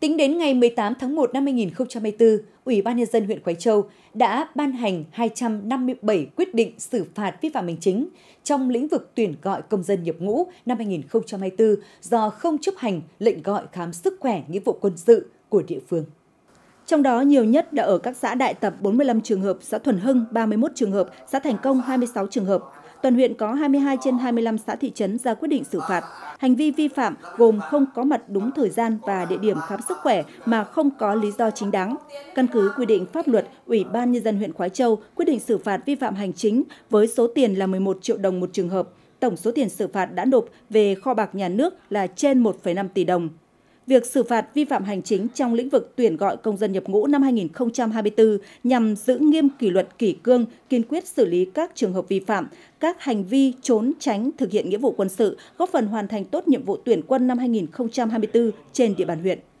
Tính đến ngày 18 tháng 1 năm 2024, Ủy ban Nhân dân huyện Quế Châu đã ban hành 257 quyết định xử phạt vi phạm hành chính trong lĩnh vực tuyển gọi công dân nhập ngũ năm 2024 do không chấp hành lệnh gọi khám sức khỏe nghĩa vụ quân sự của địa phương. Trong đó nhiều nhất đã ở các xã Đại Tập 45 trường hợp, xã Thuần Hưng 31 trường hợp, xã Thành Công 26 trường hợp toàn huyện có 22 trên 25 xã thị trấn ra quyết định xử phạt. Hành vi vi phạm gồm không có mặt đúng thời gian và địa điểm khám sức khỏe mà không có lý do chính đáng. Căn cứ quy định pháp luật, Ủy ban Nhân dân huyện Khói Châu quyết định xử phạt vi phạm hành chính với số tiền là 11 triệu đồng một trường hợp. Tổng số tiền xử phạt đã nộp về kho bạc nhà nước là trên 1,5 tỷ đồng việc xử phạt vi phạm hành chính trong lĩnh vực tuyển gọi công dân nhập ngũ năm 2024 nhằm giữ nghiêm kỷ luật kỷ cương, kiên quyết xử lý các trường hợp vi phạm, các hành vi trốn tránh thực hiện nghĩa vụ quân sự, góp phần hoàn thành tốt nhiệm vụ tuyển quân năm 2024 trên địa bàn huyện.